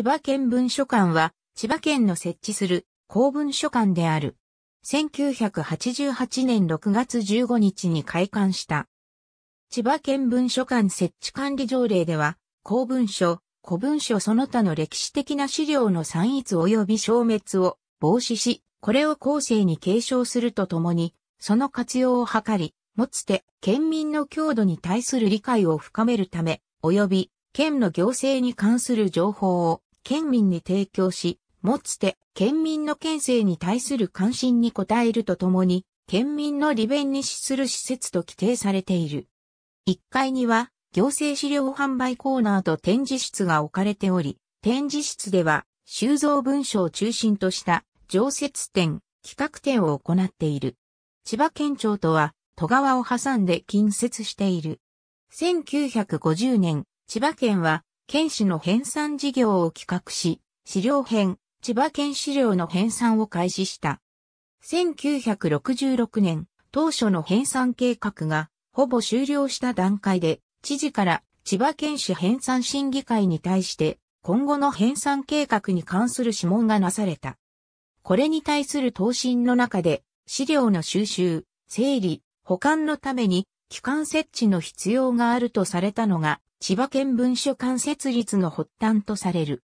千葉県文書館は、千葉県の設置する公文書館である。1988年6月15日に開館した。千葉県文書館設置管理条例では、公文書、古文書その他の歴史的な資料の散逸及び消滅を防止し、これを後世に継承するとともに、その活用を図り、もつて県民の強度に対する理解を深めるため、及び県の行政に関する情報を県民に提供し、もつて県民の県政に対する関心に応えるとともに、県民の利便に資する施設と規定されている。1階には行政資料販売コーナーと展示室が置かれており、展示室では収蔵文書を中心とした常設展、企画展を行っている。千葉県庁とは戸川を挟んで近接している。1950年、千葉県は県史の編纂事業を企画し、資料編、千葉県資料の編纂を開始した。1966年、当初の編纂計画が、ほぼ終了した段階で、知事から千葉県市編纂審議会に対して、今後の編纂計画に関する諮問がなされた。これに対する答申の中で、資料の収集、整理、保管のために、機関設置の必要があるとされたのが、千葉県文書館設立の発端とされる。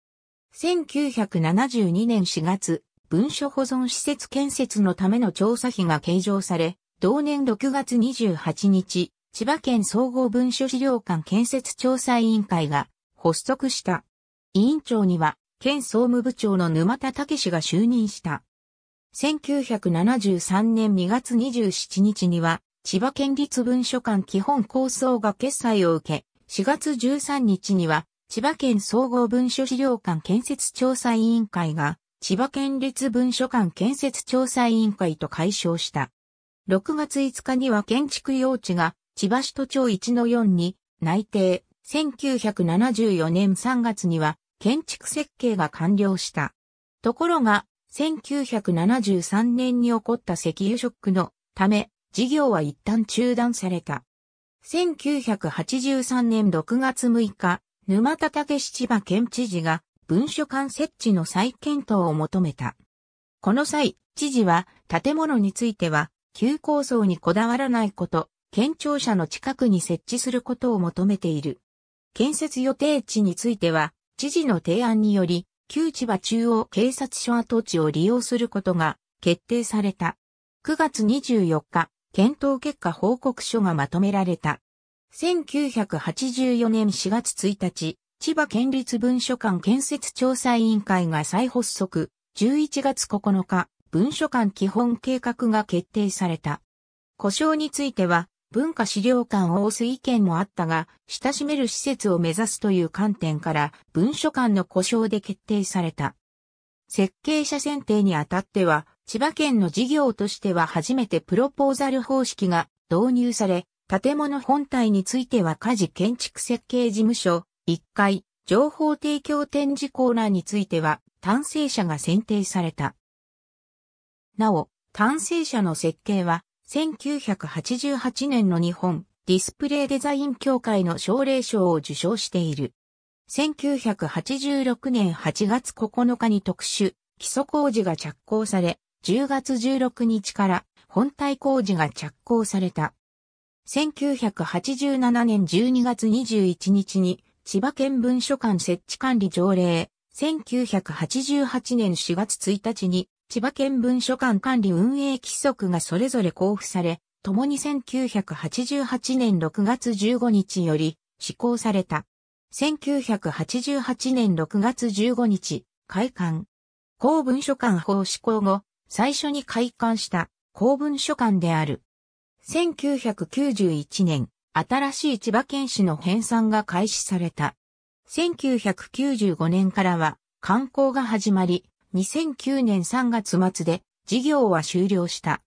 1972年4月、文書保存施設建設のための調査費が計上され、同年6月28日、千葉県総合文書資料館建設調査委員会が発足した。委員長には、県総務部長の沼田武氏が就任した。1973年2月27日には、千葉県立文書館基本構想が決裁を受け、4月13日には、千葉県総合文書資料館建設調査委員会が、千葉県立文書館建設調査委員会と解消した。6月5日には建築用地が、千葉市都庁1-4に内定、1974年3月には、建築設計が完了した。ところが、1973年に起こった石油ショックのため、事業は一旦中断された。1983年6月6日、沼田武千葉県知事が文書館設置の再検討を求めた。この際、知事は建物については、旧構想にこだわらないこと、県庁舎の近くに設置することを求めている。建設予定地については、知事の提案により、旧千葉中央警察署跡地を利用することが決定された。9月24日、検討結果報告書がまとめられた。1984年4月1日、千葉県立文書館建設調査委員会が再発足、11月9日、文書館基本計画が決定された。故障については、文化資料館を推す意見もあったが、親しめる施設を目指すという観点から、文書館の故障で決定された。設計者選定にあたっては、千葉県の事業としては初めてプロポーザル方式が導入され、建物本体については家事建築設計事務所、1階、情報提供展示コーナーについては、単成者が選定された。なお、単成者の設計は、1988年の日本ディスプレイデザイン協会の奨励賞を受賞している。1986年8月9日に特殊基礎工事が着工され、10月16日から本体工事が着工された。1987年12月21日に千葉県文書館設置管理条例、1988年4月1日に千葉県文書館管理運営規則がそれぞれ交付され、共に1988年6月15日より施行された。1988年6月15日、開館。公文書館法施行後、最初に開館した公文書館である。1991年、新しい千葉県市の編纂が開始された。1995年からは観光が始まり、2009年3月末で事業は終了した。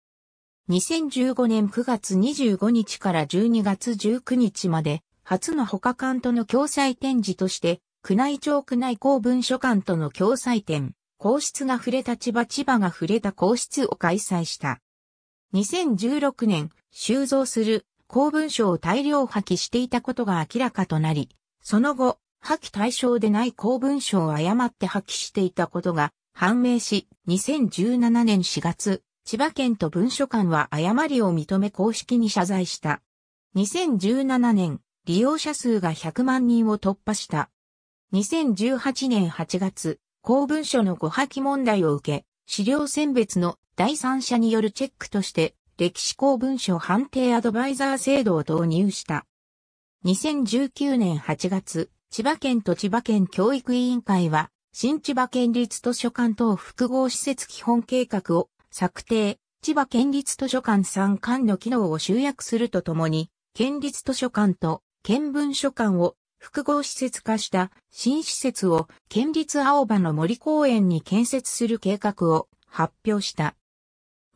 2015年9月25日から12月19日まで、初の他館との共催展示として、宮内庁宮内公文書館との共催展、皇室が触れた千葉千葉が触れた皇室を開催した。2016年、収蔵する公文書を大量破棄していたことが明らかとなり、その後、破棄対象でない公文書を誤って破棄していたことが判明し、2017年4月、千葉県と文書館は誤りを認め公式に謝罪した。2017年、利用者数が100万人を突破した。2018年8月、公文書の誤破棄問題を受け、資料選別の第三者によるチェックとして、歴史公文書判定アドバイザー制度を導入した。2019年8月、千葉県と千葉県教育委員会は、新千葉県立図書館等複合施設基本計画を策定、千葉県立図書館参館の機能を集約するとともに、県立図書館と県文書館を複合施設化した新施設を県立青葉の森公園に建設する計画を発表した。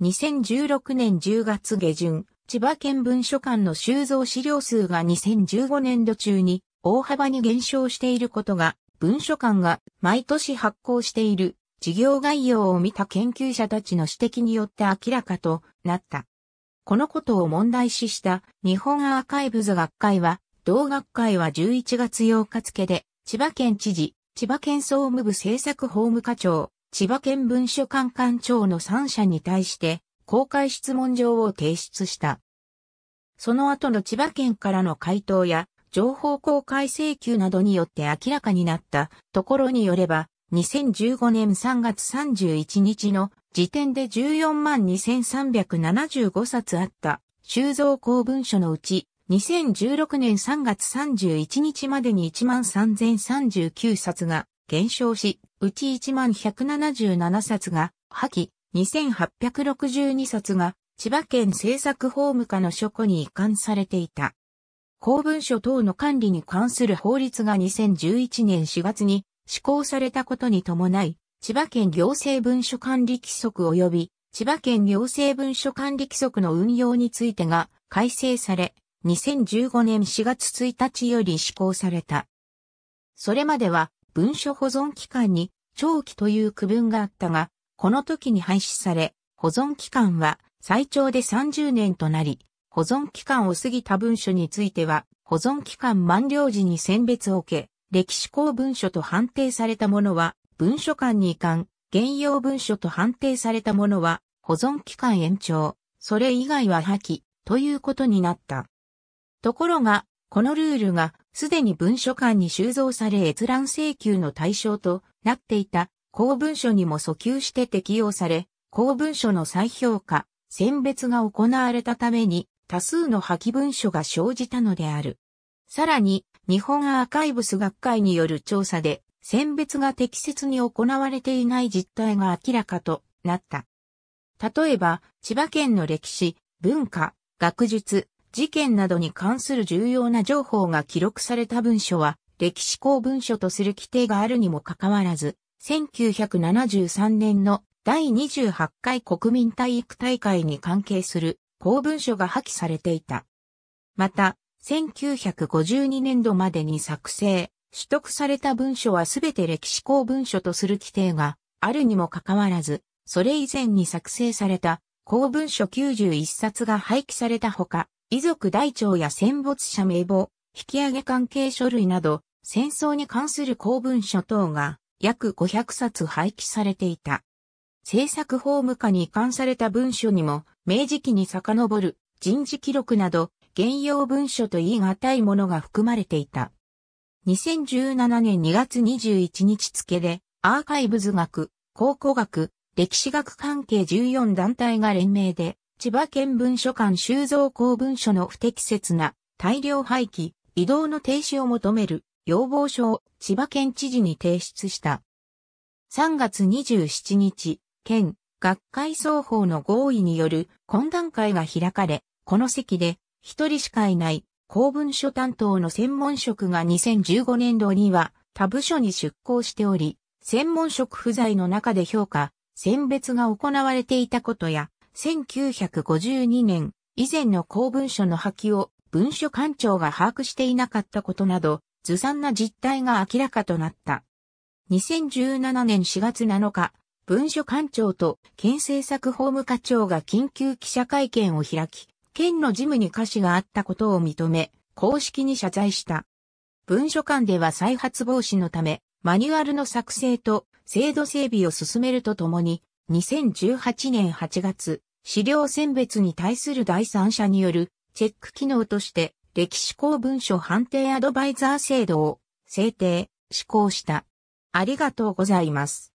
2016年10月下旬、千葉県文書館の収蔵資料数が2015年度中に大幅に減少していることが、文書館が毎年発行している事業概要を見た研究者たちの指摘によって明らかとなった。このことを問題視した日本アーカイブズ学会は同学会は11月8日付で、千葉県知事、千葉県総務部政策法務課長、千葉県文書館館長の3社に対して、公開質問状を提出した。その後の千葉県からの回答や、情報公開請求などによって明らかになったところによれば、2015年3月31日の時点で14万2375冊あった収蔵公文書のうち2016年3月31日までに13,039冊が減少し、うち1 1 7 7冊が破棄、2,862冊が千葉県政策法務課の書庫に移管されていた。公文書等の管理に関する法律が2011年4月に施行されたことに伴い、千葉県行政文書管理規則及び千葉県行政文書管理規則の運用についてが改正され、2015年4月1日より施行された。それまでは文書保存期間に長期という区分があったが、この時に廃止され、保存期間は最長で30年となり、保存期間を過ぎた文書については、保存期間満了時に選別を受け、歴史公文書と判定されたものは、文書館に移管、現用文書と判定されたものは、保存期間延長、それ以外は破棄、ということになった。ところが、このルールがすでに文書館に収蔵され閲覧請求の対象となっていた公文書にも訴求して適用され、公文書の再評価、選別が行われたために多数の破棄文書が生じたのである。さらに、日本アーカイブス学会による調査で、選別が適切に行われていない実態が明らかとなった。例えば、千葉県の歴史、文化、学術、事件などに関する重要な情報が記録された文書は、歴史公文書とする規定があるにもかかわらず、1973年の第28回国民体育大会に関係する公文書が破棄されていた。また、1952年度までに作成、取得された文書はすべて歴史公文書とする規定があるにもかかわらず、それ以前に作成された公文書91冊が廃棄されたほか、遺族台帳や戦没者名簿、引き上げ関係書類など、戦争に関する公文書等が約500冊廃棄されていた。政策法務課に移管された文書にも、明治期に遡る人事記録など、現用文書と言い難いものが含まれていた。2017年2月21日付で、アーカイブズ学、考古学、歴史学関係14団体が連名で、千葉県文書館収蔵公文書の不適切な大量廃棄、移動の停止を求める要望書を千葉県知事に提出した。3月27日、県学会双方の合意による懇談会が開かれ、この席で一人しかいない公文書担当の専門職が2015年度には他部署に出向しており、専門職不在の中で評価、選別が行われていたことや、1952年、以前の公文書の破棄を文書官庁が把握していなかったことなど、ずさんな実態が明らかとなった。2017年4月7日、文書官庁と県政策法務課長が緊急記者会見を開き、県の事務に瑕疵があったことを認め、公式に謝罪した。文書館では再発防止のため、マニュアルの作成と制度整備を進めるとともに、2018年8月、資料選別に対する第三者によるチェック機能として歴史公文書判定アドバイザー制度を制定、施行した。ありがとうございます。